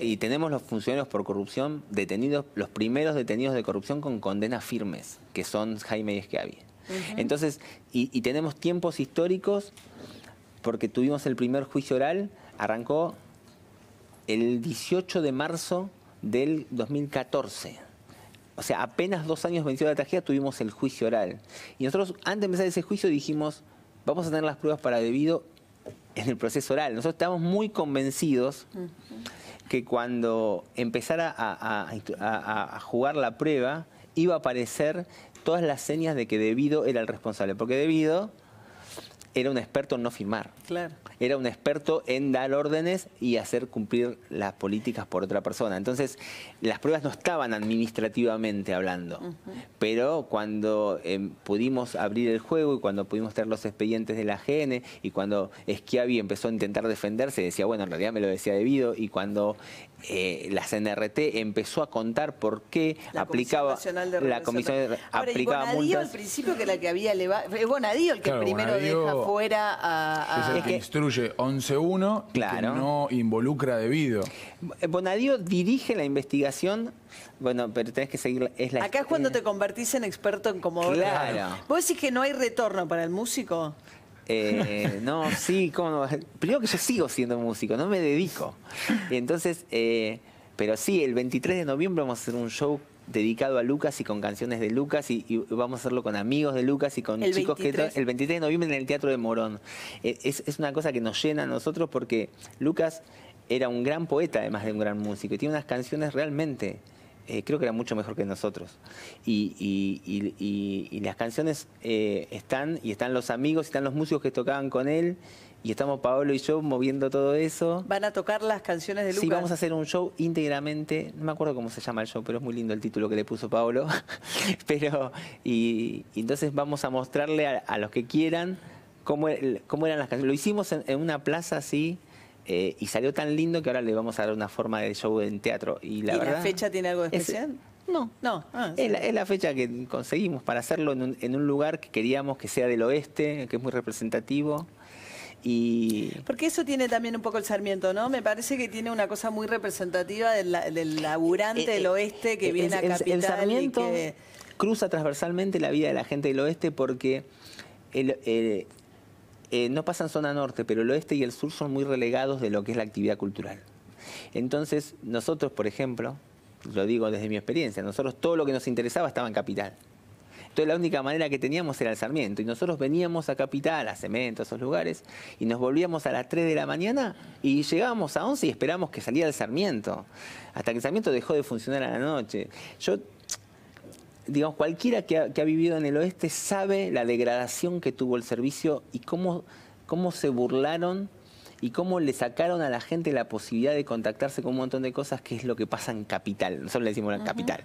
Y tenemos los funcionarios por corrupción detenidos, los primeros detenidos de corrupción con condenas firmes, que son Jaime y Esquiavi. Entonces, y, tenemos tiempos históricos, porque tuvimos el primer juicio oral, arrancó el 18 de marzo del 2014. O sea, apenas dos años venció la tragedia, tuvimos el juicio oral. Y nosotros, antes de empezar ese juicio, dijimos, vamos a tener las pruebas para debido en el proceso oral. Nosotros estamos muy convencidos que cuando empezara a, a jugar la prueba, iba a aparecer todas las señas de que Debido era el responsable. Porque Debido era un experto en no firmar. Era un experto en dar órdenes y hacer cumplir las políticas por otra persona. Entonces, las pruebas no estaban administrativamente hablando, pero cuando em, pudimos abrir el juego y cuando pudimos tener los expedientes de la GN y cuando Schiavi empezó a intentar defenderse, decía, bueno, en realidad me lo decía debido, y cuando eh, la CNRT empezó a contar por qué aplicaba la Comisión aplicaba al principio que la que había elevado, es eh, Bonadío el que primero deja fuera a... Es que, instruye 11-1 que no involucra debido. Eh, Bonadío dirige la investigación bueno, pero tenés que seguir... Acá es cuando te convertís en experto en cómo. Claro. ¿Vos decís que no hay retorno para el músico? Eh, no, sí, ¿cómo no? Primero que yo sigo siendo músico, no me dedico. Entonces, eh, pero sí, el 23 de noviembre vamos a hacer un show dedicado a Lucas y con canciones de Lucas y, vamos a hacerlo con amigos de Lucas y con chicos que el 23 de noviembre en el Teatro de Morón. E, es, una cosa que nos llena a nosotros porque Lucas era un gran poeta además de un gran músico y tiene unas canciones realmente eh, creo que era mucho mejor que nosotros. Y, las canciones eh, están, y están los amigos, ...y están los músicos que tocaban con él, y estamos Paolo y yo moviendo todo eso. ¿Van a tocar las canciones de Lucas? Sí, vamos a hacer un show íntegramente, no me acuerdo cómo se llama el show, pero es muy lindo el título que le puso Paolo. pero, y, entonces vamos a mostrarle a, los que quieran cómo, eran las canciones. Lo hicimos en, una plaza así, eh, y salió tan lindo que ahora le vamos a dar una forma de show en teatro. ¿Y la, fecha tiene algo especial? no, no. Ah, es, la, fecha que conseguimos para hacerlo en en un lugar que queríamos que sea del oeste, que es muy representativo. Y... Porque eso tiene también un poco el Sarmiento, ¿no? Me parece que tiene una cosa muy representativa del, laburante eh, del eh, oeste que viene a capital. El Sarmiento cruza transversalmente la vida de la gente del oeste porque no pasa en no pasan zona norte, pero el oeste y el sur son muy relegados de lo que es la actividad cultural. Entonces, nosotros, por ejemplo, lo digo desde mi experiencia, nosotros todo lo que nos interesaba estaba en capital. Entonces la única manera que teníamos era el Sarmiento. Y nosotros veníamos a Capital, a Cemento, a esos lugares, y nos volvíamos a las 3 de la mañana y llegábamos a 11 y esperábamos que saliera el Sarmiento. Hasta que el Sarmiento dejó de funcionar a la noche. Yo digamos, cualquiera que ha, vivido en el oeste sabe la degradación que tuvo el servicio y cómo, cómo se burlaron y cómo le sacaron a la gente la posibilidad de contactarse con un montón de cosas, que es lo que pasa en Capital. Nosotros le decimos en Capital.